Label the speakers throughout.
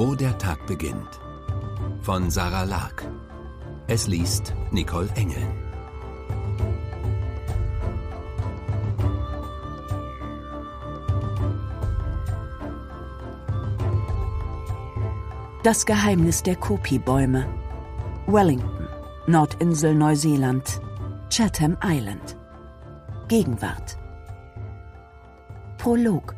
Speaker 1: Wo der Tag beginnt. Von Sarah Lark. Es liest Nicole Engel. Das Geheimnis der Kopi-Bäume. Wellington, Nordinsel Neuseeland, Chatham Island. Gegenwart. Prolog.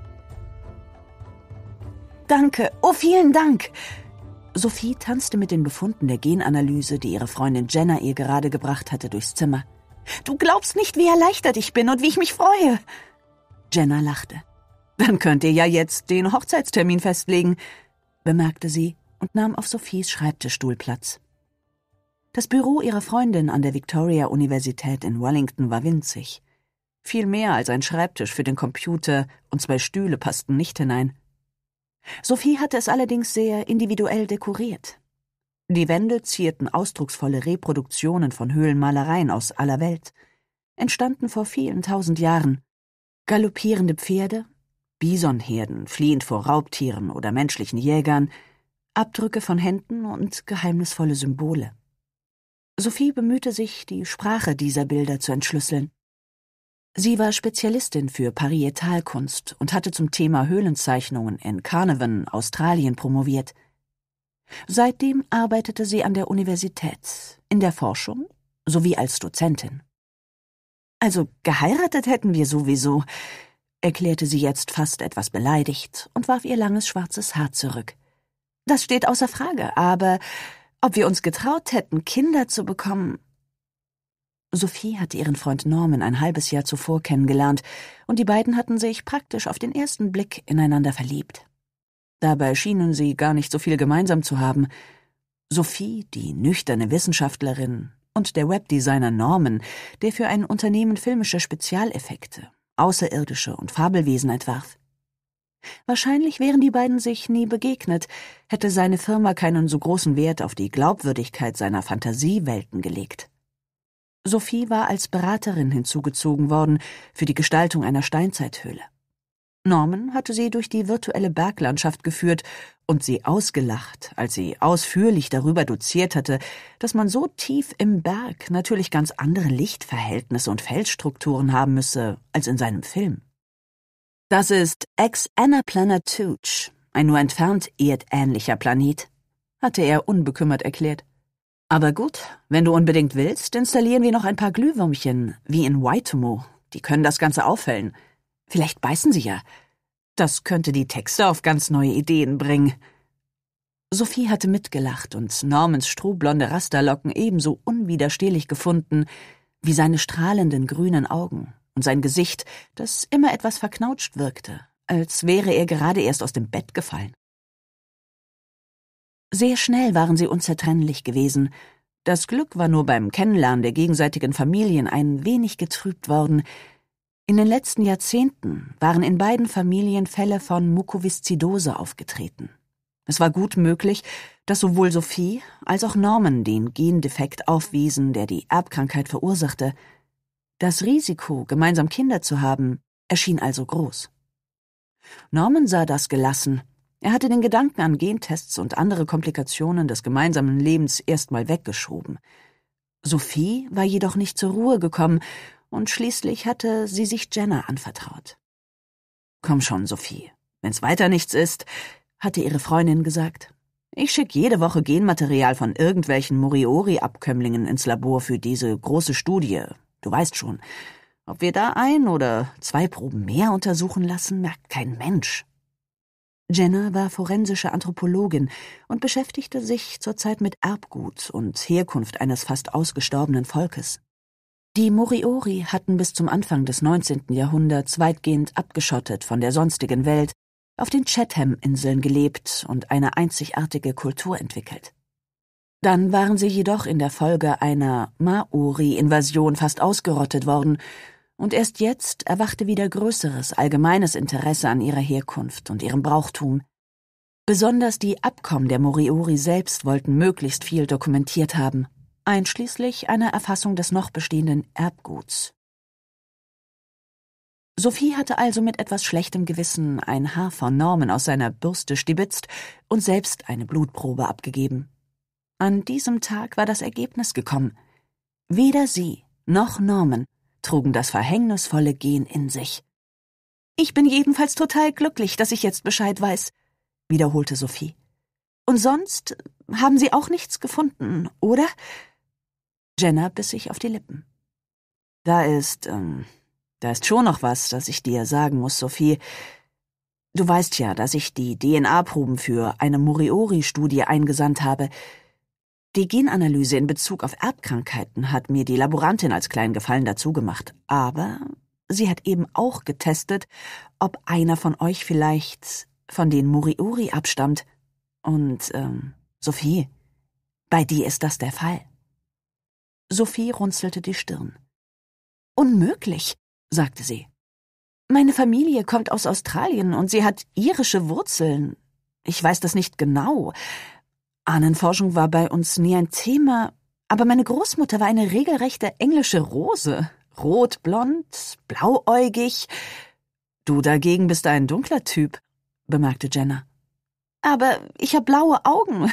Speaker 1: Danke. Oh, vielen Dank. Sophie tanzte mit den Befunden der Genanalyse, die ihre Freundin Jenna ihr gerade gebracht hatte, durchs Zimmer. Du glaubst nicht, wie erleichtert ich bin und wie ich mich freue. Jenna lachte. Dann könnt ihr ja jetzt den Hochzeitstermin festlegen, bemerkte sie und nahm auf Sophies Schreibtischstuhl Platz. Das Büro ihrer Freundin an der Victoria Universität in Wellington war winzig. Viel mehr als ein Schreibtisch für den Computer und zwei Stühle passten nicht hinein. Sophie hatte es allerdings sehr individuell dekoriert. Die Wände zierten ausdrucksvolle Reproduktionen von Höhlenmalereien aus aller Welt, entstanden vor vielen tausend Jahren. Galoppierende Pferde, Bisonherden fliehend vor Raubtieren oder menschlichen Jägern, Abdrücke von Händen und geheimnisvolle Symbole. Sophie bemühte sich, die Sprache dieser Bilder zu entschlüsseln. Sie war Spezialistin für Parietalkunst und hatte zum Thema Höhlenzeichnungen in Carnarvon, Australien promoviert. Seitdem arbeitete sie an der Universität, in der Forschung sowie als Dozentin. Also geheiratet hätten wir sowieso, erklärte sie jetzt fast etwas beleidigt und warf ihr langes schwarzes Haar zurück. Das steht außer Frage, aber ob wir uns getraut hätten, Kinder zu bekommen, Sophie hatte ihren Freund Norman ein halbes Jahr zuvor kennengelernt, und die beiden hatten sich praktisch auf den ersten Blick ineinander verliebt. Dabei schienen sie gar nicht so viel gemeinsam zu haben. Sophie, die nüchterne Wissenschaftlerin, und der Webdesigner Norman, der für ein Unternehmen filmische Spezialeffekte, Außerirdische und Fabelwesen entwarf. Wahrscheinlich wären die beiden sich nie begegnet, hätte seine Firma keinen so großen Wert auf die Glaubwürdigkeit seiner Fantasiewelten gelegt. Sophie war als Beraterin hinzugezogen worden für die Gestaltung einer Steinzeithöhle. Norman hatte sie durch die virtuelle Berglandschaft geführt und sie ausgelacht, als sie ausführlich darüber doziert hatte, dass man so tief im Berg natürlich ganz andere Lichtverhältnisse und Felsstrukturen haben müsse als in seinem Film. Das ist ex Annaplanar Tooch, ein nur entfernt erdähnlicher Planet, hatte er unbekümmert erklärt. Aber gut, wenn du unbedingt willst, installieren wir noch ein paar Glühwürmchen, wie in Waitomo. Die können das Ganze aufhellen. Vielleicht beißen sie ja. Das könnte die Texte auf ganz neue Ideen bringen. Sophie hatte mitgelacht und Normans strohblonde Rasterlocken ebenso unwiderstehlich gefunden wie seine strahlenden grünen Augen und sein Gesicht, das immer etwas verknautscht wirkte, als wäre er gerade erst aus dem Bett gefallen. Sehr schnell waren sie unzertrennlich gewesen. Das Glück war nur beim Kennenlernen der gegenseitigen Familien ein wenig getrübt worden. In den letzten Jahrzehnten waren in beiden Familien Fälle von Mukoviszidose aufgetreten. Es war gut möglich, dass sowohl Sophie als auch Norman den Gendefekt aufwiesen, der die Erbkrankheit verursachte. Das Risiko, gemeinsam Kinder zu haben, erschien also groß. Norman sah das gelassen er hatte den Gedanken an Gentests und andere Komplikationen des gemeinsamen Lebens erstmal weggeschoben. Sophie war jedoch nicht zur Ruhe gekommen, und schließlich hatte sie sich Jenna anvertraut. Komm schon, Sophie, wenn's weiter nichts ist, hatte ihre Freundin gesagt. Ich schicke jede Woche Genmaterial von irgendwelchen Moriori-Abkömmlingen ins Labor für diese große Studie. Du weißt schon. Ob wir da ein oder zwei Proben mehr untersuchen lassen, merkt kein Mensch. Jenna war forensische Anthropologin und beschäftigte sich zurzeit mit Erbgut und Herkunft eines fast ausgestorbenen Volkes. Die Moriori hatten bis zum Anfang des 19. Jahrhunderts weitgehend abgeschottet von der sonstigen Welt, auf den Chatham-Inseln gelebt und eine einzigartige Kultur entwickelt. Dann waren sie jedoch in der Folge einer Maori-Invasion fast ausgerottet worden und erst jetzt erwachte wieder größeres allgemeines Interesse an ihrer Herkunft und ihrem Brauchtum. Besonders die Abkommen der Moriori selbst wollten möglichst viel dokumentiert haben, einschließlich einer Erfassung des noch bestehenden Erbguts. Sophie hatte also mit etwas schlechtem Gewissen ein Haar von Norman aus seiner Bürste stibitzt und selbst eine Blutprobe abgegeben. An diesem Tag war das Ergebnis gekommen. Weder sie noch Norman trugen das verhängnisvolle Gen in sich. Ich bin jedenfalls total glücklich, dass ich jetzt Bescheid weiß, wiederholte Sophie. Und sonst haben Sie auch nichts gefunden, oder? Jenna biss sich auf die Lippen. Da ist, ähm, da ist schon noch was, das ich dir sagen muss, Sophie. Du weißt ja, dass ich die DNA-Proben für eine Moriori-Studie eingesandt habe, die Genanalyse in Bezug auf Erbkrankheiten hat mir die Laborantin als kleinen Gefallen dazu gemacht, aber sie hat eben auch getestet, ob einer von euch vielleicht von den Moriori abstammt. Und ähm, Sophie, bei dir ist das der Fall. Sophie runzelte die Stirn. Unmöglich, sagte sie. Meine Familie kommt aus Australien und sie hat irische Wurzeln. Ich weiß das nicht genau, Ahnenforschung war bei uns nie ein Thema, aber meine Großmutter war eine regelrechte englische Rose. Rotblond, blauäugig. Du dagegen bist ein dunkler Typ, bemerkte Jenna. Aber ich habe blaue Augen.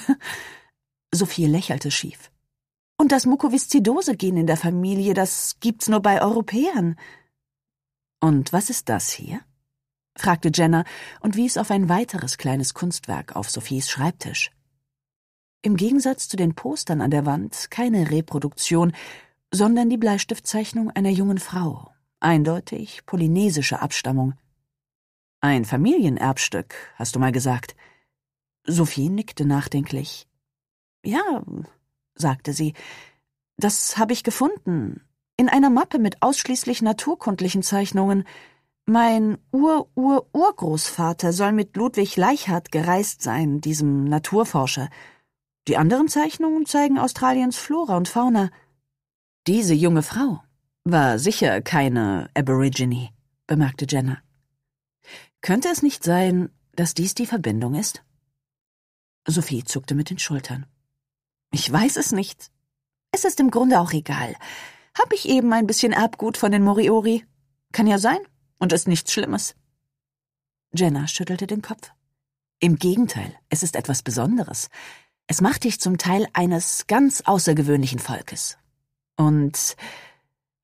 Speaker 1: Sophie lächelte schief. Und das Mukoviszidose-Gen in der Familie, das gibt's nur bei Europäern. Und was ist das hier? fragte Jenna und wies auf ein weiteres kleines Kunstwerk auf Sophies Schreibtisch im Gegensatz zu den Postern an der Wand keine Reproduktion, sondern die Bleistiftzeichnung einer jungen Frau, eindeutig polynesische Abstammung. Ein Familienerbstück, hast du mal gesagt. Sophie nickte nachdenklich. Ja, sagte sie, das habe ich gefunden. In einer Mappe mit ausschließlich naturkundlichen Zeichnungen. Mein Ur-Ur-Urgroßvater soll mit Ludwig Leichhardt gereist sein, diesem Naturforscher. Die anderen Zeichnungen zeigen Australiens Flora und Fauna. Diese junge Frau war sicher keine Aborigine, bemerkte Jenna. Könnte es nicht sein, dass dies die Verbindung ist? Sophie zuckte mit den Schultern. Ich weiß es nicht. Es ist im Grunde auch egal. Hab ich eben ein bisschen Erbgut von den Moriori? Kann ja sein. Und ist nichts Schlimmes. Jenna schüttelte den Kopf. Im Gegenteil, es ist etwas Besonderes. Es macht dich zum Teil eines ganz außergewöhnlichen Volkes. Und,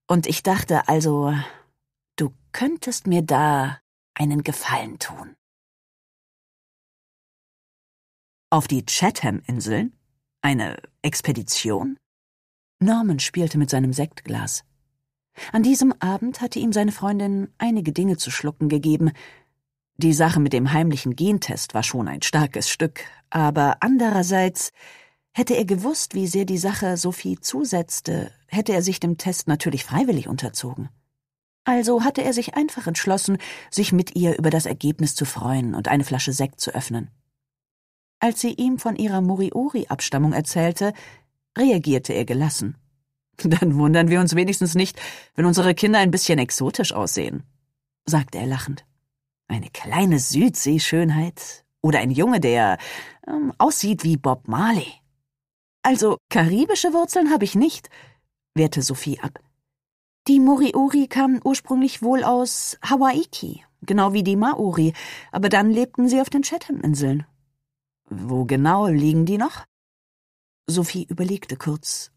Speaker 1: und ich dachte also, du könntest mir da einen Gefallen tun. Auf die Chatham-Inseln? Eine Expedition? Norman spielte mit seinem Sektglas. An diesem Abend hatte ihm seine Freundin einige Dinge zu schlucken gegeben, die Sache mit dem heimlichen Gentest war schon ein starkes Stück, aber andererseits hätte er gewusst, wie sehr die Sache Sophie zusetzte, hätte er sich dem Test natürlich freiwillig unterzogen. Also hatte er sich einfach entschlossen, sich mit ihr über das Ergebnis zu freuen und eine Flasche Sekt zu öffnen. Als sie ihm von ihrer Moriori-Abstammung erzählte, reagierte er gelassen. Dann wundern wir uns wenigstens nicht, wenn unsere Kinder ein bisschen exotisch aussehen, sagte er lachend. Eine kleine Südseeschönheit oder ein Junge, der ähm, aussieht wie Bob Marley. Also karibische Wurzeln habe ich nicht, wehrte Sophie ab. Die Moriori kamen ursprünglich wohl aus Hawaiki, genau wie die Maori, aber dann lebten sie auf den Chatham-Inseln. Wo genau liegen die noch? Sophie überlegte kurz.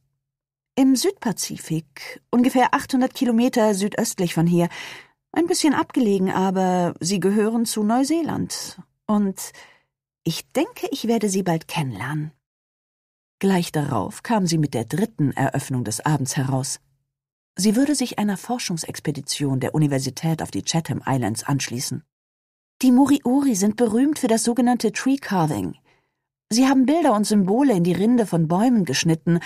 Speaker 1: Im Südpazifik, ungefähr 800 Kilometer südöstlich von hier, ein bisschen abgelegen, aber Sie gehören zu Neuseeland. Und ich denke, ich werde Sie bald kennenlernen. Gleich darauf kam sie mit der dritten Eröffnung des Abends heraus. Sie würde sich einer Forschungsexpedition der Universität auf die Chatham Islands anschließen. Die Moriori sind berühmt für das sogenannte Tree Carving. Sie haben Bilder und Symbole in die Rinde von Bäumen geschnitten.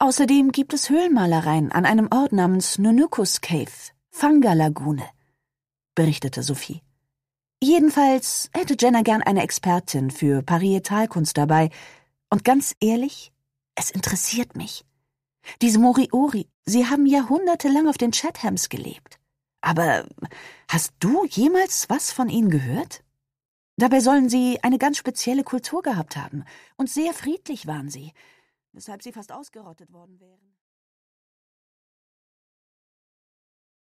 Speaker 1: Außerdem gibt es Höhlenmalereien an einem Ort namens Nunukus Cave, Fanga Lagune berichtete Sophie. Jedenfalls hätte Jenna gern eine Expertin für Parietalkunst dabei. Und ganz ehrlich, es interessiert mich. Diese Moriori, sie haben jahrhundertelang auf den Chathams gelebt. Aber hast du jemals was von ihnen gehört? Dabei sollen sie eine ganz spezielle Kultur gehabt haben, und sehr friedlich waren sie, weshalb sie fast ausgerottet worden wären.